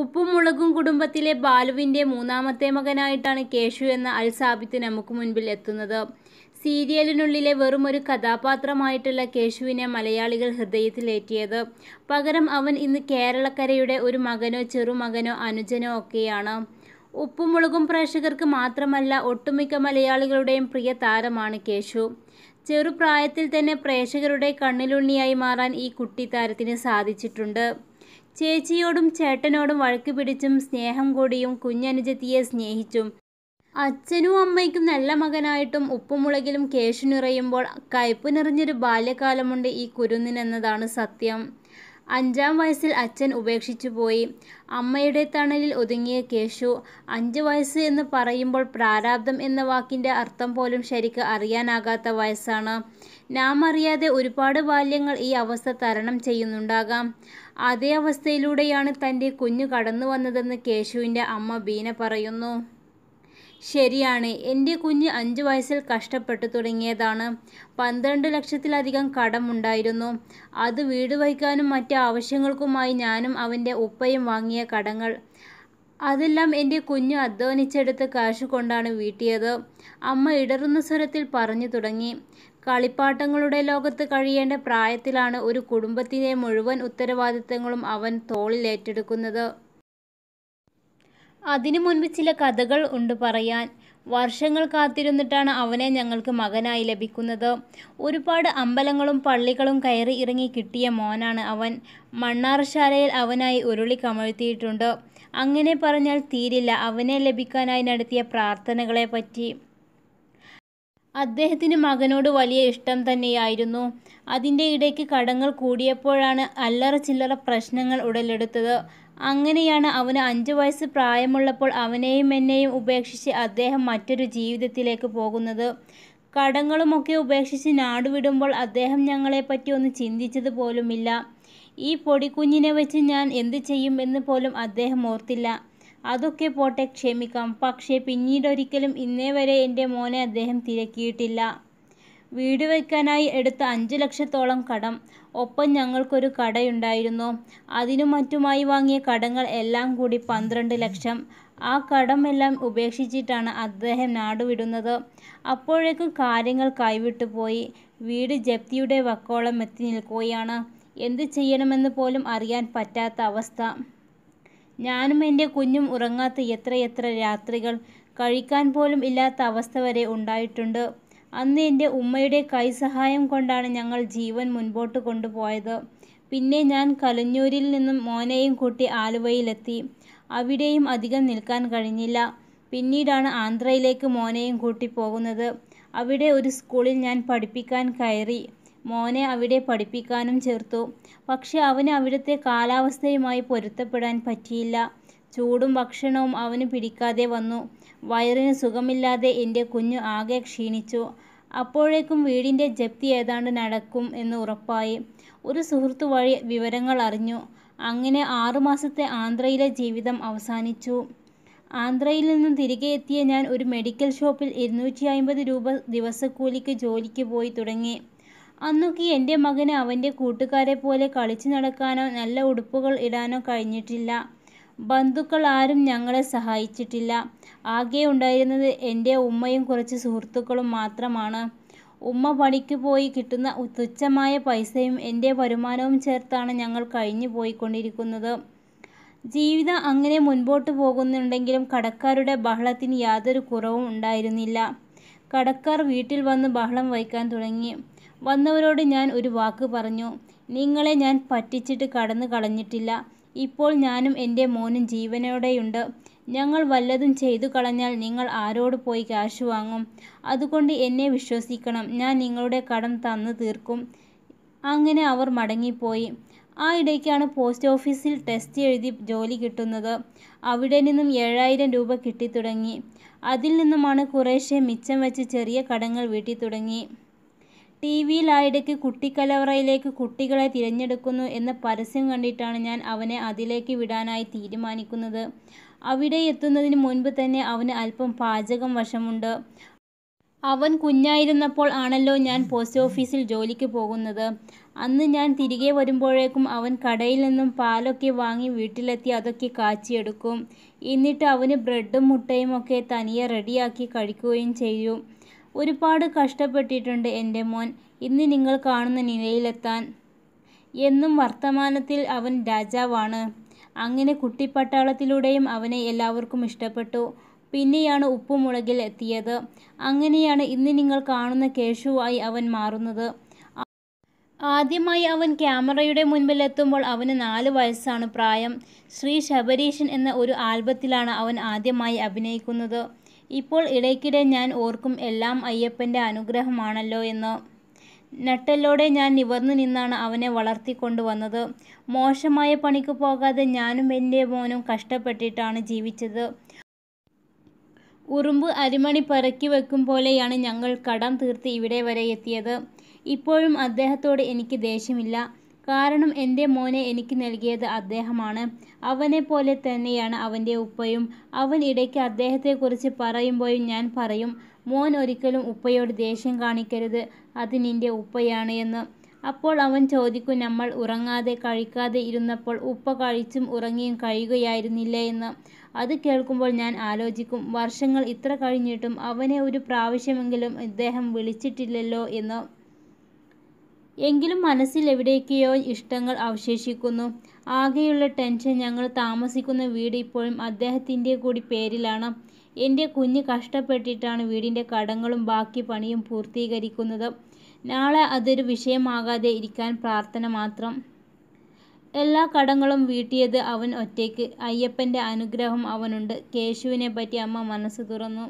ഉപ്പും മുളകും കുടുംബത്തിലെ ബാലുവിൻ്റെ മൂന്നാമത്തെ മകനായിട്ടാണ് കേശു എന്ന അൽ സാബിത്ത് നമുക്ക് മുൻപിൽ എത്തുന്നത് സീരിയലിനുള്ളിലെ വെറും ഒരു കഥാപാത്രമായിട്ടുള്ള കേശുവിനെ മലയാളികൾ ഹൃദയത്തിലേറ്റിയത് പകരം അവൻ ഇന്ന് കേരളക്കരയുടെ ഒരു മകനോ ചെറുമകനോ അനുജനോ ഒക്കെയാണ് ഉപ്പും മുളകും പ്രേക്ഷകർക്ക് മാത്രമല്ല ഒട്ടുമിക്ക മലയാളികളുടെയും പ്രിയ താരമാണ് കേശു ചെറുപ്രായത്തിൽ തന്നെ പ്രേക്ഷകരുടെ കണ്ണിലുണ്ണിയായി മാറാൻ ഈ കുട്ടി താരത്തിന് സാധിച്ചിട്ടുണ്ട് ചേച്ചിയോടും ചേട്ടനോടും വഴക്ക് പിടിച്ചും സ്നേഹം കൂടിയും കുഞ്ഞനുജത്തിയെ സ്നേഹിച്ചും അച്ഛനും അമ്മയ്ക്കും നല്ല മകനായിട്ടും ഉപ്പുമുളകിലും കേശു നിറയുമ്പോൾ കയ്പ് നിറഞ്ഞൊരു ബാല്യകാലമുണ്ട് ഈ കുരുന്നിനെന്നതാണ് സത്യം അഞ്ചാം വയസ്സിൽ അച്ഛൻ പോയി അമ്മയുടെ തണലിൽ ഒതുങ്ങിയ കേശു അഞ്ച് വയസ്സ് എന്ന് പറയുമ്പോൾ പ്രാരാബ്ദം എന്ന വാക്കിൻ്റെ അർത്ഥം പോലും ശരിക്ക് അറിയാനാകാത്ത വയസ്സാണ് നാം അറിയാതെ ഒരുപാട് ബാല്യങ്ങൾ ഈ അവസ്ഥ തരണം ചെയ്യുന്നുണ്ടാകാം അതേ അവസ്ഥയിലൂടെയാണ് തൻ്റെ കുഞ്ഞു കടന്നു വന്നതെന്ന് കേശുവിൻ്റെ അമ്മ ബീന പറയുന്നു ശരിയാണ് എൻ്റെ കുഞ്ഞ് അഞ്ച് വയസ്സിൽ കഷ്ടപ്പെട്ടു തുടങ്ങിയതാണ് പന്ത്രണ്ട് ലക്ഷത്തിലധികം കടമുണ്ടായിരുന്നു അത് വീട് വയ്ക്കാനും മറ്റ് ആവശ്യങ്ങൾക്കുമായി ഞാനും അവൻ്റെ ഉപ്പയും വാങ്ങിയ കടങ്ങൾ അതെല്ലാം എൻ്റെ കുഞ്ഞ് അധ്വാനിച്ചെടുത്ത് കാശ് കൊണ്ടാണ് വീട്ടിയത് അമ്മ ഇടറുന്ന സ്വരത്തിൽ പറഞ്ഞു തുടങ്ങി കളിപ്പാട്ടങ്ങളുടെ ലോകത്ത് കഴിയേണ്ട പ്രായത്തിലാണ് ഒരു കുടുംബത്തിൻ്റെ മുഴുവൻ ഉത്തരവാദിത്തങ്ങളും അവൻ തോളിൽ ഏറ്റെടുക്കുന്നത് അതിനു മുൻപ് ചില കഥകൾ ഉണ്ട് പറയാൻ വർഷങ്ങൾ കാത്തിരുന്നിട്ടാണ് അവനെ ഞങ്ങൾക്ക് മകനായി ലഭിക്കുന്നത് ഒരുപാട് അമ്പലങ്ങളും പള്ളികളും കയറി ഇറങ്ങി കിട്ടിയ മോനാണ് അവൻ മണ്ണാറശാലയിൽ അവനായി ഉരുളി കമഴ്ത്തിയിട്ടുണ്ട് അങ്ങനെ പറഞ്ഞാൽ തീരില്ല അവനെ ലഭിക്കാനായി നടത്തിയ പ്രാർത്ഥനകളെ പറ്റി അദ്ദേഹത്തിന് മകനോട് വലിയ ഇഷ്ടം തന്നെയായിരുന്നു അതിൻ്റെ ഇടയ്ക്ക് കടങ്ങൾ കൂടിയപ്പോഴാണ് അല്ലറ ചില്ലറ പ്രശ്നങ്ങൾ ഉടലെടുത്തത് അങ്ങനെയാണ് അവന് അഞ്ചു വയസ്സ് പ്രായമുള്ളപ്പോൾ അവനെയും എന്നെയും ഉപേക്ഷിച്ച് അദ്ദേഹം മറ്റൊരു ജീവിതത്തിലേക്ക് പോകുന്നത് കടങ്ങളുമൊക്കെ ഉപേക്ഷിച്ച് നാടുവിടുമ്പോൾ അദ്ദേഹം ഞങ്ങളെപ്പറ്റി ഒന്ന് ചിന്തിച്ചത് പോലുമില്ല ഈ പൊടിക്കുഞ്ഞിനെ വെച്ച് ഞാൻ എന്ത് ചെയ്യും എന്ന് പോലും അദ്ദേഹം ഓർത്തില്ല അതൊക്കെ പോട്ടെ ക്ഷമിക്കാം പക്ഷേ പിന്നീടൊരിക്കലും ഇന്നേ വരെ എൻ്റെ മോനെ അദ്ദേഹം തിരക്കിയിട്ടില്ല വീട് വയ്ക്കാനായി എടുത്ത അഞ്ച് ലക്ഷത്തോളം കടം ഒപ്പം ഞങ്ങൾക്കൊരു കടയുണ്ടായിരുന്നു അതിനും മറ്റുമായി വാങ്ങിയ കടങ്ങൾ എല്ലാം കൂടി പന്ത്രണ്ട് ലക്ഷം ആ കടമെല്ലാം ഉപേക്ഷിച്ചിട്ടാണ് അദ്ദേഹം നാടുവിടുന്നത് അപ്പോഴേക്കും കാര്യങ്ങൾ കൈവിട്ടു പോയി വീട് ജപ്തിയുടെ വക്കോളം എത്തി നിൽക്കുകയാണ് എന്ത് ചെയ്യണമെന്ന് പോലും അറിയാൻ പറ്റാത്ത അവസ്ഥ ഞാനും എൻ്റെ കുഞ്ഞും ഉറങ്ങാത്ത എത്രയെത്ര രാത്രികൾ കഴിക്കാൻ പോലും ഇല്ലാത്ത അവസ്ഥ വരെ ഉണ്ടായിട്ടുണ്ട് അന്ന് എൻ്റെ ഉമ്മയുടെ കൈസഹായം കൊണ്ടാണ് ഞങ്ങൾ ജീവൻ മുൻപോട്ട് കൊണ്ടുപോയത് പിന്നെ ഞാൻ കലഞ്ഞൂരിൽ നിന്നും മോനെയും കൂട്ടി ആലുവയിലെത്തി അവിടെയും അധികം നിൽക്കാൻ കഴിഞ്ഞില്ല പിന്നീടാണ് ആന്ധ്രയിലേക്ക് മോനെയും കൂട്ടി പോകുന്നത് അവിടെ ഒരു സ്കൂളിൽ ഞാൻ പഠിപ്പിക്കാൻ കയറി മോനെ അവിടെ പഠിപ്പിക്കാനും ചേർത്തു പക്ഷെ അവന് അവിടുത്തെ കാലാവസ്ഥയുമായി പൊരുത്തപ്പെടാൻ പറ്റിയില്ല ചൂടും ഭക്ഷണവും അവന് പിടിക്കാതെ വന്നു വയറിന് സുഖമില്ലാതെ എൻ്റെ കുഞ്ഞു ആകെ ക്ഷീണിച്ചു അപ്പോഴേക്കും വീടിൻ്റെ ജപ്തി ഏതാണ്ട് നടക്കും എന്ന് ഉറപ്പായി ഒരു സുഹൃത്തു വഴി വിവരങ്ങൾ അറിഞ്ഞു അങ്ങനെ ആറുമാസത്തെ ആന്ധ്രയിലെ ജീവിതം അവസാനിച്ചു ആന്ധ്രയിൽ നിന്നും തിരികെ എത്തിയ ഞാൻ ഒരു മെഡിക്കൽ ഷോപ്പിൽ ഇരുന്നൂറ്റി അമ്പത് രൂപ ദിവസക്കൂലിക്ക് ജോലിക്ക് പോയി തുടങ്ങി അന്നൊക്കെ എൻ്റെ മകന് അവൻ്റെ കൂട്ടുകാരെ പോലെ കളിച്ചു നടക്കാനോ നല്ല ഉടുപ്പുകൾ ഇടാനോ കഴിഞ്ഞിട്ടില്ല ബന്ധുക്കൾ ആരും ഞങ്ങളെ സഹായിച്ചിട്ടില്ല ആകെ ഉണ്ടായിരുന്നത് എൻ്റെ ഉമ്മയും കുറച്ച് സുഹൃത്തുക്കളും മാത്രമാണ് ഉമ്മ പണിക്ക് പോയി കിട്ടുന്ന തുച്ഛമായ പൈസയും എൻ്റെ വരുമാനവും ചേർത്താണ് ഞങ്ങൾ കഴിഞ്ഞു പോയിക്കൊണ്ടിരിക്കുന്നത് ജീവിതം അങ്ങനെ മുൻപോട്ട് പോകുന്നുണ്ടെങ്കിലും കടക്കാരുടെ ബഹളത്തിന് യാതൊരു കുറവും ഉണ്ടായിരുന്നില്ല കടക്കാർ വീട്ടിൽ വന്ന് ബഹളം വഹിക്കാൻ തുടങ്ങി വന്നവരോട് ഞാൻ ഒരു വാക്ക് പറഞ്ഞു നിങ്ങളെ ഞാൻ പറ്റിച്ചിട്ട് കടന്നു കളഞ്ഞിട്ടില്ല ഇപ്പോൾ ഞാനും എൻ്റെ മോനും ജീവനോടെയുണ്ട് ഞങ്ങൾ വല്ലതും ചെയ്തു കളഞ്ഞാൽ നിങ്ങൾ ആരോട് പോയി കാശ് വാങ്ങും അതുകൊണ്ട് എന്നെ വിശ്വസിക്കണം ഞാൻ നിങ്ങളുടെ കടം തന്നു തീർക്കും അങ്ങനെ അവർ മടങ്ങിപ്പോയി ആ ഇടയ്ക്കാണ് പോസ്റ്റ് ഓഫീസിൽ ടെസ്റ്റ് എഴുതി ജോലി കിട്ടുന്നത് അവിടെ നിന്നും ഏഴായിരം രൂപ കിട്ടിത്തുടങ്ങി അതിൽ നിന്നുമാണ് കുറേശ്ശെ മിച്ചം വെച്ച് ചെറിയ കടങ്ങൾ വീട്ടി തുടങ്ങി ടി വിയിലായിടയ്ക്ക് കുട്ടിക്കലവറയിലേക്ക് കുട്ടികളെ തിരഞ്ഞെടുക്കുന്നു എന്ന പരസ്യം കണ്ടിട്ടാണ് ഞാൻ അവനെ അതിലേക്ക് വിടാനായി തീരുമാനിക്കുന്നത് അവിടെ എത്തുന്നതിന് മുൻപ് തന്നെ അവന് അല്പം പാചകം വശമുണ്ട് അവൻ കുഞ്ഞായിരുന്നപ്പോൾ ആണല്ലോ ഞാൻ പോസ്റ്റ് ഓഫീസിൽ ജോലിക്ക് പോകുന്നത് അന്ന് ഞാൻ തിരികെ വരുമ്പോഴേക്കും അവൻ കടയിൽ നിന്നും പാലൊക്കെ വാങ്ങി വീട്ടിലെത്തി അതൊക്കെ കാച്ചിയെടുക്കും എന്നിട്ട് അവന് ബ്രെഡും മുട്ടയും ഒക്കെ തനിയെ റെഡിയാക്കി കഴിക്കുകയും ചെയ്യും ഒരുപാട് കഷ്ടപ്പെട്ടിട്ടുണ്ട് എൻ്റെ മോൻ ഇന്ന് നിങ്ങൾ കാണുന്ന നിലയിലെത്താൻ എന്നും വർത്തമാനത്തിൽ അവൻ രാജാവാണ് അങ്ങനെ കുട്ടിപ്പട്ടാളത്തിലൂടെയും അവനെ എല്ലാവർക്കും ഇഷ്ടപ്പെട്ടു പിന്നെയാണ് ഉപ്പുമുളകിൽ എത്തിയത് അങ്ങനെയാണ് ഇന്ന് നിങ്ങൾ കാണുന്ന കേശുവായി അവൻ മാറുന്നത് ആദ്യമായി അവൻ ക്യാമറയുടെ മുൻപിലെത്തുമ്പോൾ അവന് നാല് വയസ്സാണ് പ്രായം ശ്രീ ശബരീഷൻ എന്ന ഒരു ആൽബത്തിലാണ് അവൻ ആദ്യമായി അഭിനയിക്കുന്നത് ഇപ്പോൾ ഇടയ്ക്കിടെ ഞാൻ ഓർക്കും എല്ലാം അയ്യപ്പൻ്റെ അനുഗ്രഹമാണല്ലോ എന്ന് നട്ടെല്ലോടെ ഞാൻ നിവർന്നു നിന്നാണ് അവനെ വളർത്തിക്കൊണ്ടുവന്നത് മോശമായ പണിക്ക് പോകാതെ ഞാനും എൻ്റെ മോനും കഷ്ടപ്പെട്ടിട്ടാണ് ജീവിച്ചത് ഉറുമ്പ് അരിമണി പറക്കി വെക്കും പോലെയാണ് ഞങ്ങൾ കടം തീർത്ത് ഇവിടെ വരെ എത്തിയത് ഇപ്പോഴും അദ്ദേഹത്തോട് എനിക്ക് ദേഷ്യമില്ല കാരണം എൻ്റെ മോനെ എനിക്ക് നൽകിയത് അദ്ദേഹമാണ് അവനെ പോലെ തന്നെയാണ് അവൻ്റെ ഉപ്പയും അവൻ ഇടയ്ക്ക് അദ്ദേഹത്തെക്കുറിച്ച് പറയുമ്പോഴും ഞാൻ പറയും മോൻ ഒരിക്കലും ഉപ്പയോട് ദേഷ്യം കാണിക്കരുത് അത് നിൻ്റെ ഉപ്പയാണ് എന്ന് അപ്പോൾ അവൻ ചോദിക്കും നമ്മൾ ഉറങ്ങാതെ കഴിക്കാതെ ഇരുന്നപ്പോൾ ഉപ്പ കഴിച്ചും ഉറങ്ങിയും കഴിയുകയായിരുന്നില്ല എന്ന് അത് കേൾക്കുമ്പോൾ ഞാൻ ആലോചിക്കും വർഷങ്ങൾ ഇത്ര കഴിഞ്ഞിട്ടും അവനെ ഒരു പ്രാവശ്യമെങ്കിലും ഇദ്ദേഹം വിളിച്ചിട്ടില്ലല്ലോ എന്ന് എങ്കിലും മനസ്സിൽ എവിടേക്കെയോ ഇഷ്ടങ്ങൾ അവശേഷിക്കുന്നു. ആകെയുള്ള ടെൻഷൻ ഞങ്ങൾ താമസിക്കുന്ന വീട് ഇപ്പോഴും അദ്ദേഹത്തിൻ്റെ കൂടി പേരിലാണ്. എൻ്റെ കുഞ്ഞ് കഷ്ടപ്പെട്ടിട്ടാണ് വീടിൻ്റെ കടങ്ങളും ബാക്കി പണിയും പൂർത്തീകരിക്കുന്നത്. നാളെ അതൊരു വിഷയമാകാതെ ഇരിക്കാൻ പ്രാർത്ഥന മാത്രം. എല്ലാ കടങ്ങളും വീട്ടിയത് അവൻ ഒറ്റയ്ക്ക്. അയ്യപ്പൻ്റെ അനുഗ്രഹം അവനുണ്ട്. പറ്റി അമ്മ മനസ്സ് തുറന്നു